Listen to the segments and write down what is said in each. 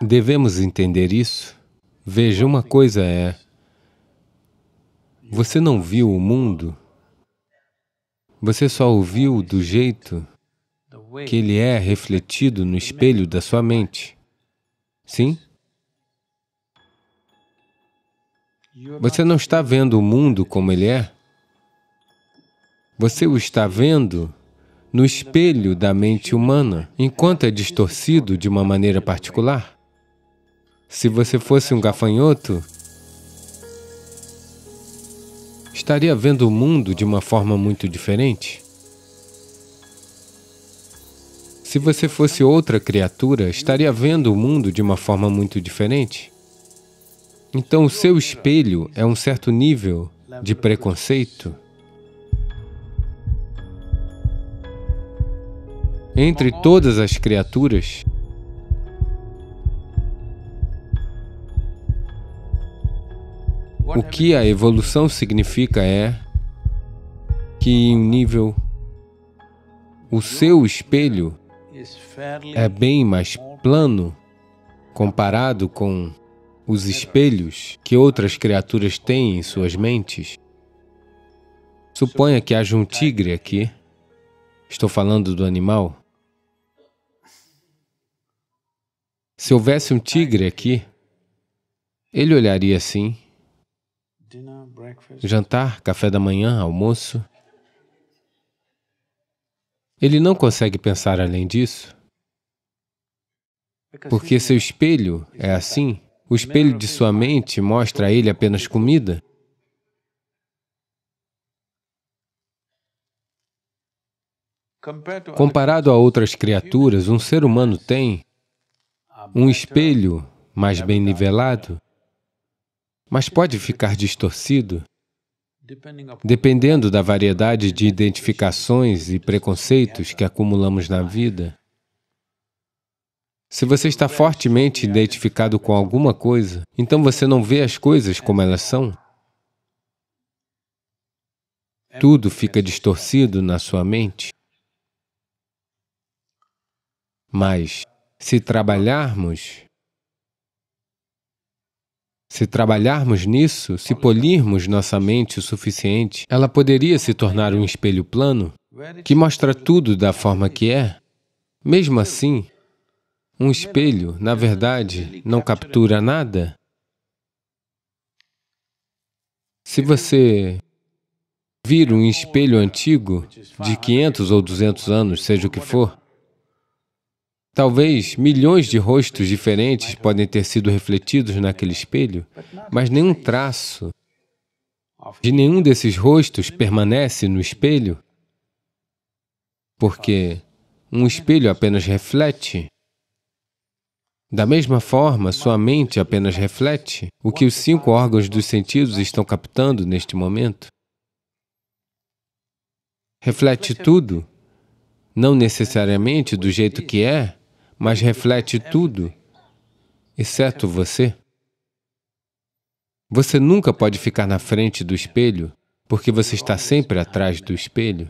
Devemos entender isso. Veja, uma coisa é, você não viu o mundo, você só o viu do jeito que ele é refletido no espelho da sua mente. Sim? Você não está vendo o mundo como ele é, você o está vendo no espelho da mente humana, enquanto é distorcido de uma maneira particular. Se você fosse um gafanhoto, estaria vendo o mundo de uma forma muito diferente. Se você fosse outra criatura, estaria vendo o mundo de uma forma muito diferente. Então, o seu espelho é um certo nível de preconceito entre todas as criaturas, o que a evolução significa é que, em um nível, o seu espelho é bem mais plano comparado com os espelhos que outras criaturas têm em suas mentes. Suponha que haja um tigre aqui. Estou falando do animal. Se houvesse um tigre aqui, ele olharia assim: jantar, café da manhã, almoço. Ele não consegue pensar além disso. Porque seu espelho é assim, o espelho de sua mente mostra a ele apenas comida. Comparado a outras criaturas, um ser humano tem um espelho mais bem nivelado, mas pode ficar distorcido dependendo da variedade de identificações e preconceitos que acumulamos na vida. Se você está fortemente identificado com alguma coisa, então você não vê as coisas como elas são. Tudo fica distorcido na sua mente. Mas se trabalharmos, se trabalharmos nisso, se polirmos nossa mente o suficiente, ela poderia se tornar um espelho plano que mostra tudo da forma que é. Mesmo assim, um espelho, na verdade, não captura nada. Se você vir um espelho antigo, de 500 ou 200 anos, seja o que for, Talvez milhões de rostos diferentes podem ter sido refletidos naquele espelho, mas nenhum traço de nenhum desses rostos permanece no espelho, porque um espelho apenas reflete. Da mesma forma, sua mente apenas reflete o que os cinco órgãos dos sentidos estão captando neste momento. Reflete tudo, não necessariamente do jeito que é, mas reflete tudo, exceto você. Você nunca pode ficar na frente do espelho, porque você está sempre atrás do espelho.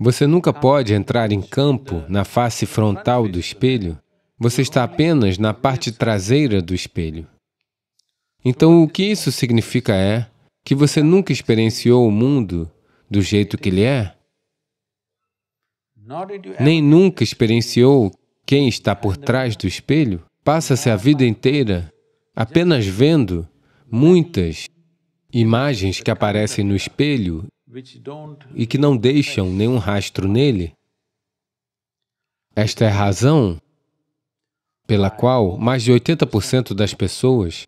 Você nunca pode entrar em campo na face frontal do espelho, você está apenas na parte traseira do espelho. Então, o que isso significa é que você nunca experienciou o mundo do jeito que ele é, nem nunca experienciou quem está por trás do espelho, passa-se a vida inteira apenas vendo muitas imagens que aparecem no espelho e que não deixam nenhum rastro nele. Esta é a razão pela qual mais de 80% das pessoas,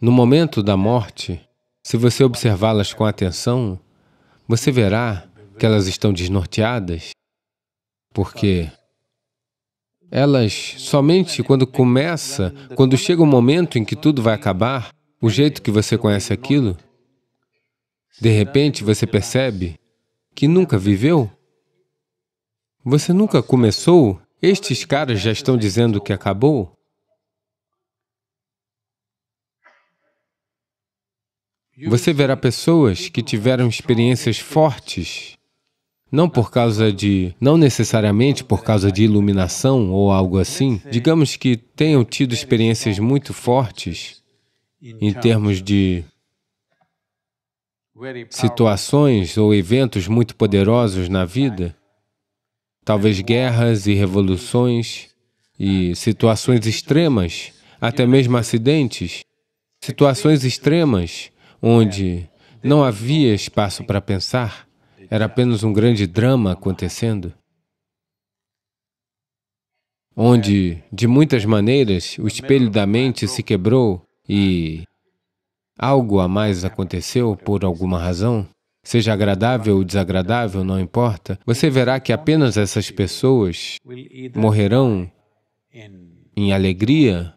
no momento da morte, se você observá-las com atenção, você verá que elas estão desnorteadas, porque elas somente quando começa, quando chega o momento em que tudo vai acabar, o jeito que você conhece aquilo, de repente você percebe que nunca viveu. Você nunca começou, estes caras já estão dizendo que acabou. Você verá pessoas que tiveram experiências fortes não por causa de, não necessariamente por causa de iluminação ou algo assim, digamos que tenham tido experiências muito fortes em termos de situações ou eventos muito poderosos na vida, talvez guerras e revoluções e situações extremas, até mesmo acidentes, situações extremas onde não havia espaço para pensar, era apenas um grande drama acontecendo, onde, de muitas maneiras, o espelho da mente se quebrou e algo a mais aconteceu por alguma razão. Seja agradável ou desagradável, não importa, você verá que apenas essas pessoas morrerão em alegria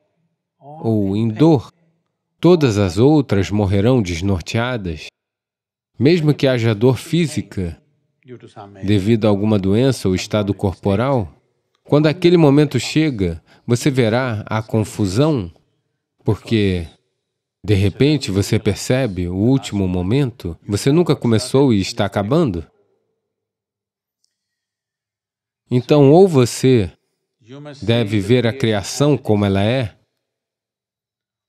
ou em dor. Todas as outras morrerão desnorteadas. Mesmo que haja dor física, devido a alguma doença ou estado corporal, quando aquele momento chega, você verá a confusão, porque de repente você percebe o último momento, você nunca começou e está acabando. Então, ou você deve ver a criação como ela é,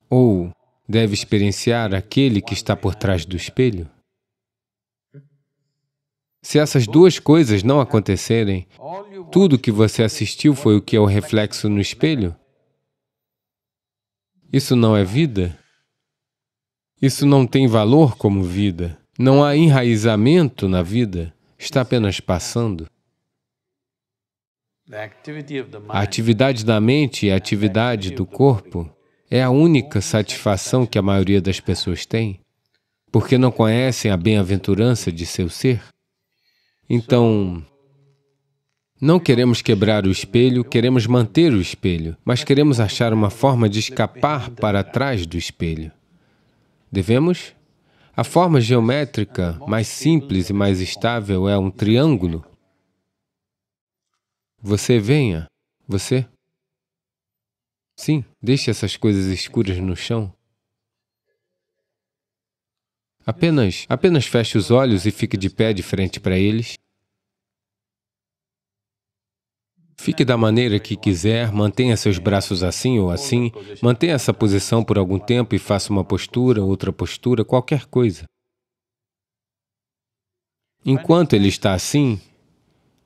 ou deve experienciar aquele que está por trás do espelho. Se essas duas coisas não acontecerem, tudo que você assistiu foi o que é o reflexo no espelho? Isso não é vida? Isso não tem valor como vida. Não há enraizamento na vida. Está apenas passando. A atividade da mente e a atividade do corpo é a única satisfação que a maioria das pessoas tem, porque não conhecem a bem-aventurança de seu ser. Então, não queremos quebrar o espelho, queremos manter o espelho, mas queremos achar uma forma de escapar para trás do espelho. Devemos? A forma geométrica mais simples e mais estável é um triângulo. Você venha, você. Sim, deixe essas coisas escuras no chão. Apenas, apenas feche os olhos e fique de pé de frente para eles. Fique da maneira que quiser, mantenha seus braços assim ou assim, mantenha essa posição por algum tempo e faça uma postura, outra postura, qualquer coisa. Enquanto ele está assim,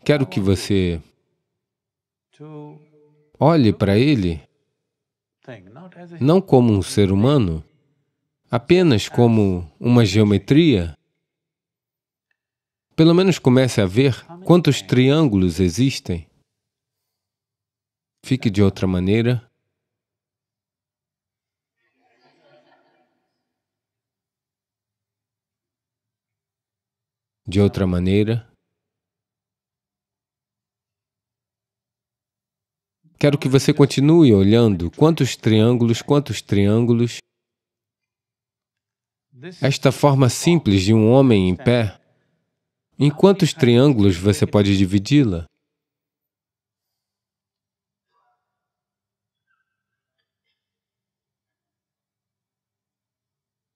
quero que você olhe para ele não como um ser humano, apenas como uma geometria, pelo menos comece a ver quantos triângulos existem. Fique de outra maneira. De outra maneira. Quero que você continue olhando quantos triângulos, quantos triângulos. Esta forma simples de um homem em pé, em quantos triângulos você pode dividi-la?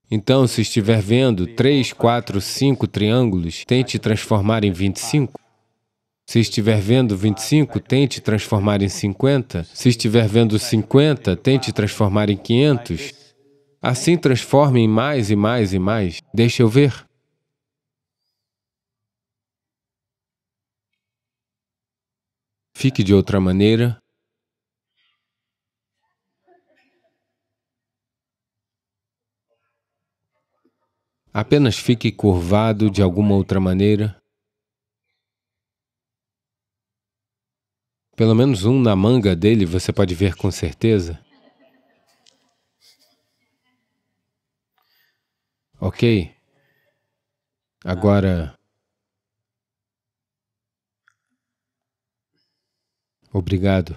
Então, se estiver vendo três, quatro, cinco triângulos, tente transformar em 25. Se estiver vendo 25, tente transformar em 50. Se estiver vendo 50, tente transformar em 500. Assim transforme em mais e mais e mais. Deixa eu ver. Fique de outra maneira. Apenas fique curvado de alguma outra maneira. Pelo menos um na manga dele você pode ver com certeza. Ok? Agora, obrigado.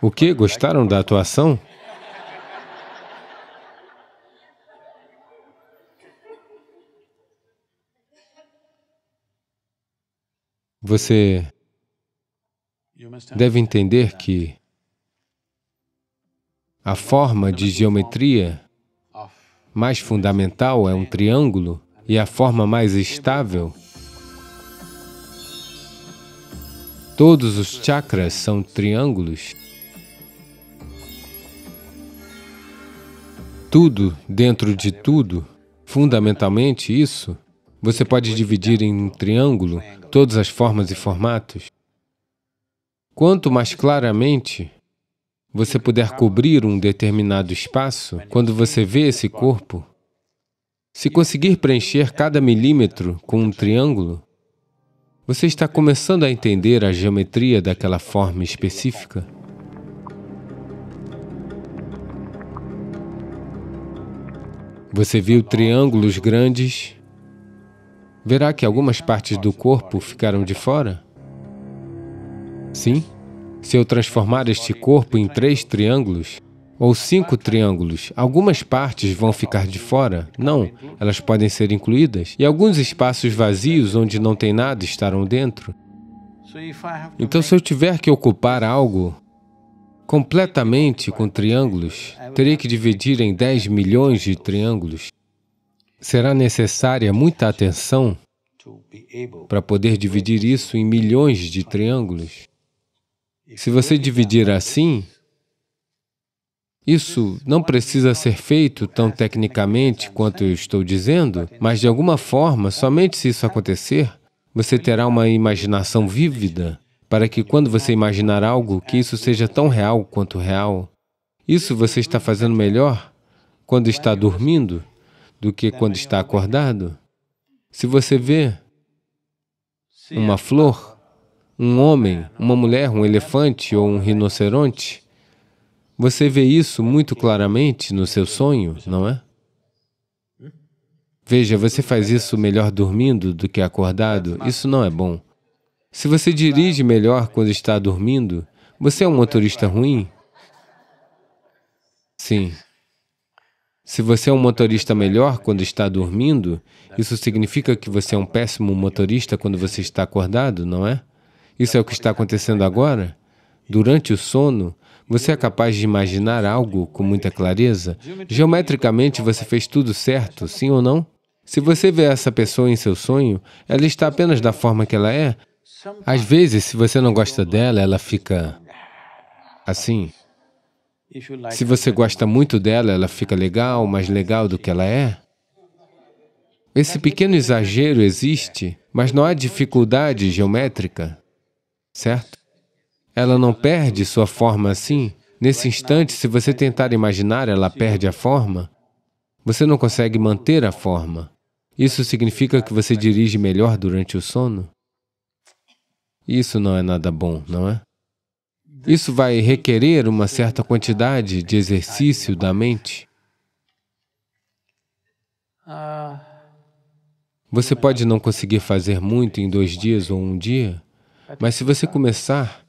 O que? Gostaram da atuação? Você deve entender que a forma de geometria mais fundamental é um triângulo e a forma mais estável. Todos os chakras são triângulos. Tudo dentro de tudo, fundamentalmente isso, você pode dividir em um triângulo todas as formas e formatos. Quanto mais claramente você puder cobrir um determinado espaço, quando você vê esse corpo, se conseguir preencher cada milímetro com um triângulo, você está começando a entender a geometria daquela forma específica. Você viu triângulos grandes, verá que algumas partes do corpo ficaram de fora? Sim, se eu transformar este corpo em três triângulos, ou cinco triângulos, algumas partes vão ficar de fora? Não, elas podem ser incluídas. E alguns espaços vazios onde não tem nada estarão dentro. Então, se eu tiver que ocupar algo completamente com triângulos, terei que dividir em 10 milhões de triângulos. Será necessária muita atenção para poder dividir isso em milhões de triângulos. Se você dividir assim, isso não precisa ser feito tão tecnicamente quanto eu estou dizendo, mas de alguma forma, somente se isso acontecer, você terá uma imaginação vívida para que quando você imaginar algo, que isso seja tão real quanto real. Isso você está fazendo melhor quando está dormindo do que quando está acordado. Se você vê uma é flor, um homem, uma mulher, um elefante ou um rinoceronte, você vê isso muito claramente no seu sonho, não é? Veja, você faz isso melhor dormindo do que acordado, isso não é bom. Se você dirige melhor quando está dormindo, você é um motorista ruim? Sim. Se você é um motorista melhor quando está dormindo, isso significa que você é um péssimo motorista quando você está acordado, não é? Isso é o que está acontecendo agora? Durante o sono, você é capaz de imaginar algo com muita clareza? Geometricamente, você fez tudo certo, sim ou não? Se você vê essa pessoa em seu sonho, ela está apenas da forma que ela é. Às vezes, se você não gosta dela, ela fica assim. Se você gosta muito dela, ela fica legal, mais legal do que ela é. Esse pequeno exagero existe, mas não há dificuldade geométrica certo? Ela não perde sua forma assim. Nesse instante, se você tentar imaginar, ela perde a forma. Você não consegue manter a forma. Isso significa que você dirige melhor durante o sono? Isso não é nada bom, não é? Isso vai requerer uma certa quantidade de exercício da mente. Você pode não conseguir fazer muito em dois dias ou um dia, Tá mas se você começar,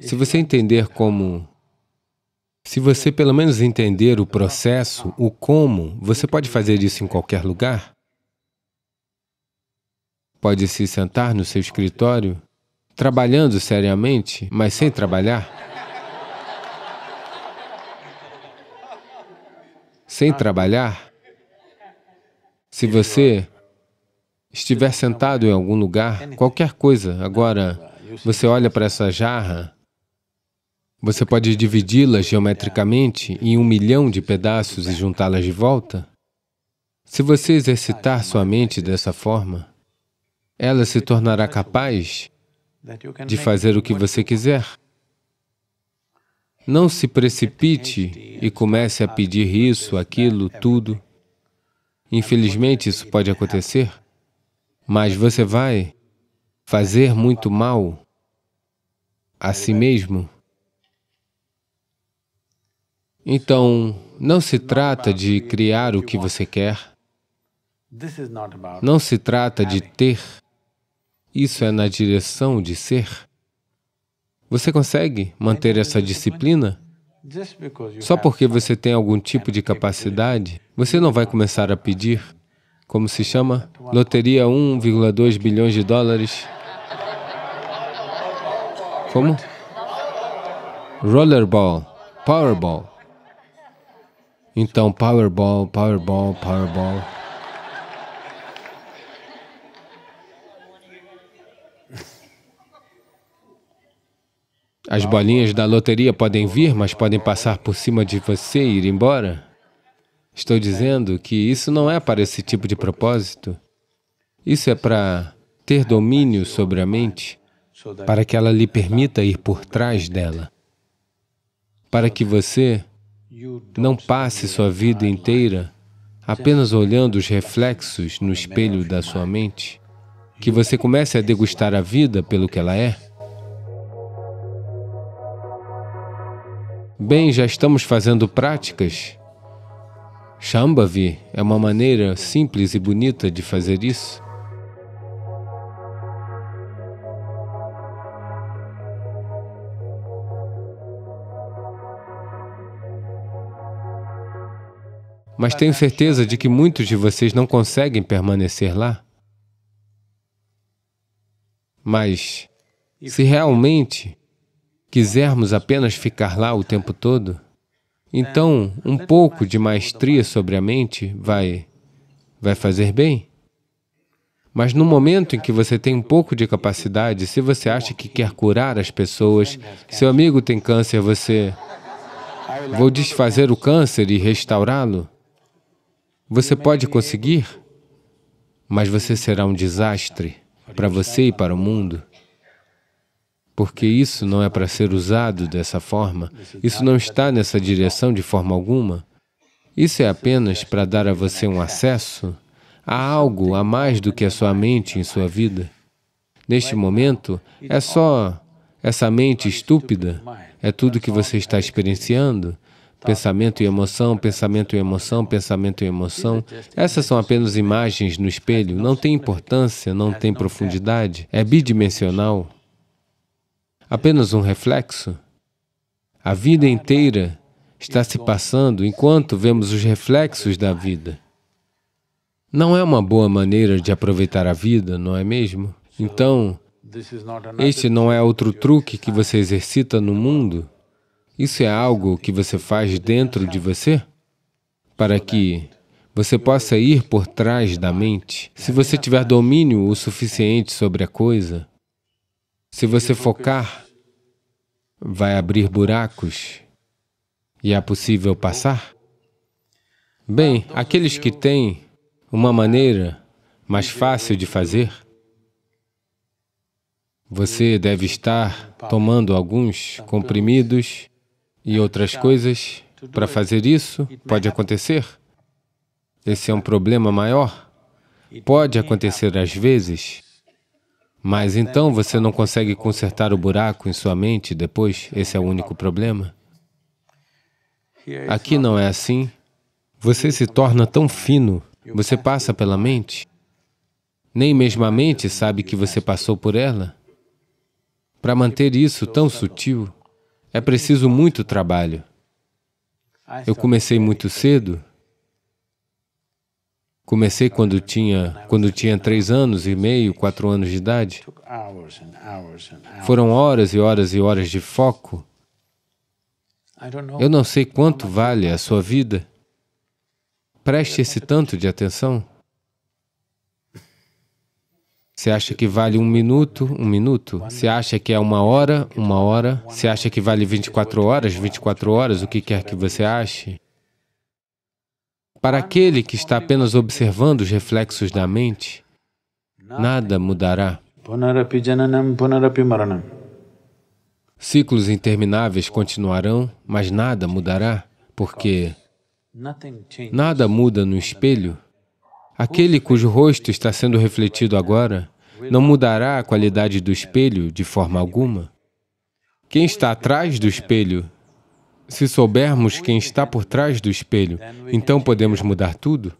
se você entender como. Se você pelo menos entender o processo, o como, você pode fazer isso em qualquer lugar? Pode se sentar no seu escritório, trabalhando seriamente, mas sem trabalhar? Sem ah. trabalhar? Se você estiver sentado em algum lugar, qualquer coisa, agora, você olha para essa jarra, você pode dividi-la geometricamente em um milhão de pedaços e juntá-las de volta? Se você exercitar sua mente dessa forma, ela se tornará capaz de fazer o que você quiser. Não se precipite e comece a pedir isso, aquilo, tudo. Infelizmente, isso pode acontecer, mas você vai fazer muito mal a si mesmo. Então, não se trata de criar o que você quer. Não se trata de ter. Isso é na direção de ser. Você consegue manter essa disciplina? Só porque você tem algum tipo de capacidade, você não vai começar a pedir, como se chama, loteria 1,2 bilhões de dólares, como? Rollerball, Powerball. Então, Powerball, Powerball, Powerball. As bolinhas da loteria podem vir, mas podem passar por cima de você e ir embora. Estou dizendo que isso não é para esse tipo de propósito. Isso é para ter domínio sobre a mente para que ela lhe permita ir por trás dela, para que você não passe sua vida inteira apenas olhando os reflexos no espelho da sua mente, que você comece a degustar a vida pelo que ela é. Bem, já estamos fazendo práticas. Shambhavi é uma maneira simples e bonita de fazer isso. Mas tenho certeza de que muitos de vocês não conseguem permanecer lá. Mas, se realmente quisermos apenas ficar lá o tempo todo, então um pouco de maestria sobre a mente vai, vai fazer bem. Mas no momento em que você tem um pouco de capacidade, se você acha que quer curar as pessoas, seu amigo tem câncer, você... Vou desfazer o câncer e restaurá-lo? Você pode conseguir, mas você será um desastre para você e para o mundo, porque isso não é para ser usado dessa forma, isso não está nessa direção de forma alguma. Isso é apenas para dar a você um acesso a algo a mais do que a sua mente em sua vida. Neste momento, é só essa mente estúpida, é tudo que você está experienciando, Tá. Pensamento e emoção, pensamento e emoção, pensamento e emoção. Essas são apenas imagens no espelho, não tem importância, não tem profundidade, é bidimensional. Apenas um reflexo. A vida inteira está se passando enquanto vemos os reflexos da vida. Não é uma boa maneira de aproveitar a vida, não é mesmo? Então, este não é outro truque que você exercita no mundo. Isso é algo que você faz dentro de você para que você possa ir por trás da mente. Se você tiver domínio o suficiente sobre a coisa, se você focar, vai abrir buracos e é possível passar? Bem, aqueles que têm uma maneira mais fácil de fazer, você deve estar tomando alguns comprimidos e outras tá. coisas para fazer isso? É Pode tá? acontecer? Esse é um problema maior? Pode é tá? acontecer às vezes, mas né? então você não consegue consertar o buraco em sua mente depois? Esse é o único problema? Aqui não é assim. Você se torna tão fino, você passa pela mente. Nem mesmo a mente sabe que você passou por ela. Para manter tipo, isso tão sutil, é preciso muito trabalho. Ah, Eu é comecei muito cedo. Comecei quando tinha, quando tinha três anos e meio, quatro anos de idade. Foram horas e horas e horas de foco. Eu não sei quanto vale a sua vida. Preste esse tanto de atenção. Você acha que vale um minuto, um minuto? Você acha que é uma hora, uma hora? Você acha que vale 24 horas, 24 horas, o que quer que você ache? Para aquele que está apenas observando os reflexos da mente, nada mudará. Ciclos intermináveis continuarão, mas nada mudará, porque nada muda no espelho. Aquele cujo rosto está sendo refletido agora não mudará a qualidade do espelho de forma alguma. Quem está atrás do espelho, se soubermos quem está por trás do espelho, então podemos mudar tudo?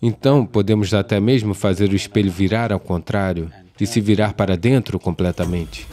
Então podemos até mesmo fazer o espelho virar ao contrário e se virar para dentro completamente.